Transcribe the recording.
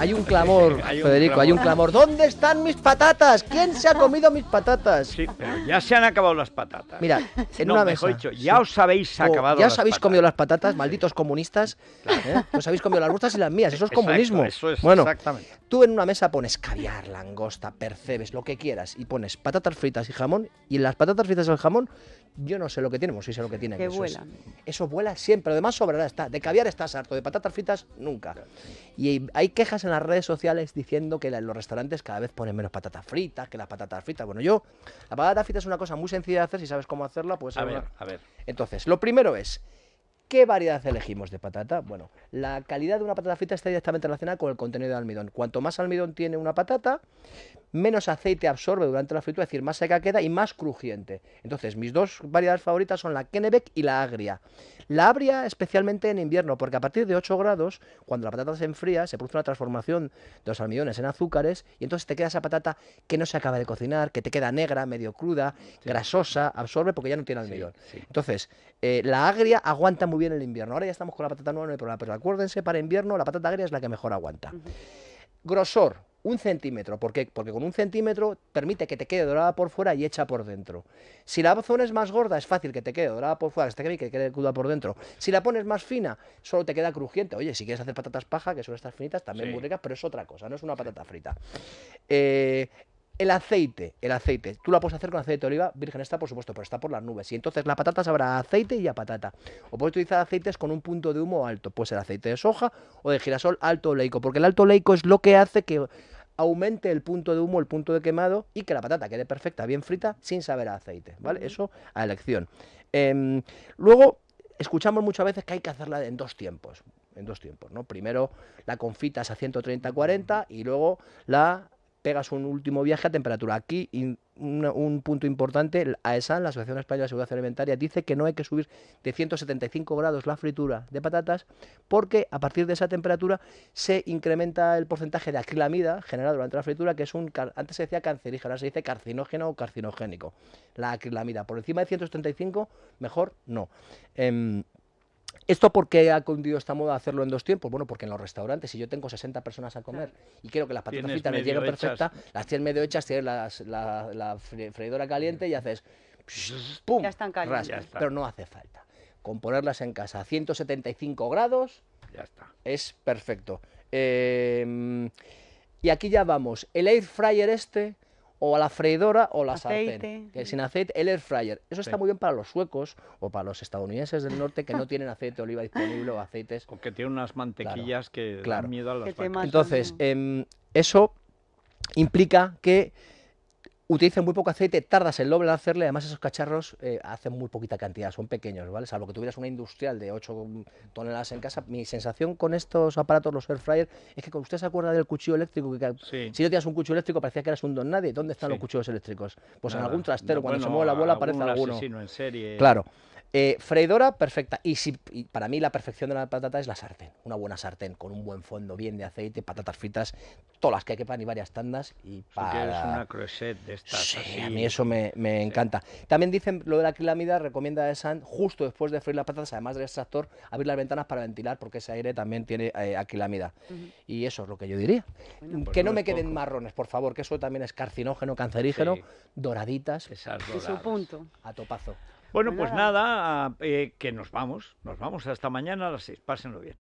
Hay un clamor, Federico, hay un clamor. ¿Dónde están mis patatas? ¿Quién se ha comido mis patatas? Sí, pero ya se han acabado las patatas. Mira, en una mesa. ya os habéis oh, acabado. ya os habéis comido las patatas, malditos comunistas. ¿eh? Os habéis comido las vuestras y las mías. Eso es comunismo. Eso es, bueno, exactamente. Tú en una mesa pones caviar, langosta, percebes, lo que quieras, y pones patatas fritas y jamón, y en las patatas fritas y el jamón yo no sé lo que tiene, pues sí sé lo que tiene. Que eso vuela. eso vuela siempre, además sobrará está. De caviar estás harto, de patatas fritas nunca. Y hay quejas en las redes sociales diciendo que los restaurantes cada vez ponen menos patatas fritas, que las patatas fritas. Bueno, yo, la patata frita es una cosa muy sencilla de hacer, si sabes cómo hacerla, pues... A ver, a ver. Entonces, lo primero es... ¿Qué variedad elegimos de patata? Bueno, la calidad de una patata frita está directamente relacionada con el contenido de almidón. Cuanto más almidón tiene una patata, menos aceite absorbe durante la fritura, es decir, más seca queda y más crujiente. Entonces, mis dos variedades favoritas son la Kennebec y la Agria. La Agria especialmente en invierno, porque a partir de 8 grados, cuando la patata se enfría, se produce una transformación de los almidones en azúcares y entonces te queda esa patata que no se acaba de cocinar, que te queda negra, medio cruda, grasosa, absorbe porque ya no tiene almidón. Entonces, eh, la agria aguanta muy bien el invierno. Ahora ya estamos con la patata nueva, no hay problema, pero acuérdense, para invierno la patata agria es la que mejor aguanta. Grosor, un centímetro. ¿Por qué? Porque con un centímetro permite que te quede dorada por fuera y hecha por dentro. Si la zona es más gorda, es fácil que te quede dorada por fuera, que te quede cruda por dentro. Si la pones más fina, solo te queda crujiente. Oye, si quieres hacer patatas paja, que son estas finitas, también muy ricas, pero es otra cosa, no es una patata frita. Eh, el aceite, el aceite. Tú la puedes hacer con aceite de oliva virgen está, por supuesto, pero está por las nubes. Y entonces la patata sabrá aceite y a patata. O puedes utilizar aceites con un punto de humo alto. pues el aceite de soja o de girasol alto oleico. Porque el alto oleico es lo que hace que aumente el punto de humo, el punto de quemado y que la patata quede perfecta, bien frita, sin saber a aceite. ¿Vale? Eso a elección. Em, luego, escuchamos muchas veces que hay que hacerla en dos tiempos en dos tiempos, ¿no? Primero la confitas a 130-40 y luego la pegas un último viaje a temperatura. Aquí, un punto importante, AESAN, la Asociación Española de Seguridad Alimentaria, dice que no hay que subir de 175 grados la fritura de patatas porque a partir de esa temperatura se incrementa el porcentaje de acrilamida generado durante la fritura, que es un, antes se decía cancerígeno, ahora se dice carcinógeno o carcinogénico. La acrilamida, por encima de 175, mejor no. Em, ¿Esto por qué ha cundido esta moda hacerlo en dos tiempos? Bueno, porque en los restaurantes, si yo tengo 60 personas a comer y quiero que las patatas fritas me lleguen perfectas, las tienes medio hechas, tienes la, freidora caliente y haces ¡pum! Ya están calientes. Pero no hace falta. Con ponerlas en casa a 175 grados ya está. es perfecto. Em, y aquí ya vamos. El air fryer este o a la freidora o la aceite. sin aceite, el air fryer. Eso está muy bien para los suecos o para los estadounidenses del norte que no tienen aceite de oliva disponible o aceites. O que tienen unas mantequillas que dan miedo a las Entonces, em, eso implica que utilizan muy poco aceite, tardas el doble en hacerle, además esos cacharros eh, hacen muy poquita cantidad, son pequeños, ¿vale? Salvo que tuvieras una industrial de 8 mm, toneladas en casa, mi sensación con estos aparatos, los air fryer, es que cuando usted se acuerda del cuchillo eléctrico, que si no tienes un cuchillo eléctrico parecía que eras un don nadie, ¿dónde están los cuchillos eléctricos? Pues en algún trastero, cuando se mueve la bola aparece alguno. en serie. Claro. Eh, freidora perfecta. Y, si, para mí la perfección de la patata es la sartén. Una buena sartén con un buen fondo bien de aceite, patatas fritas, todas las que quepan y varias tandas. Y para... una crochet de Sí, a mí eso me, encanta. También dicen lo de la quilamida, recomienda de San, justo después de freír las patatas, además del extractor, abrir las ventanas para ventilar, porque ese aire también tiene eh, Y eso es lo que yo diría. Mm, pues que no, me queden marrones, por favor, que eso también es carcinógeno, cancerígeno, doraditas. Esas doradas. Su punto. A topazo. Bueno, pues, pues nada, eh, que nos vamos. Nos vamos hasta mañana a las seis. Pásenlo bien.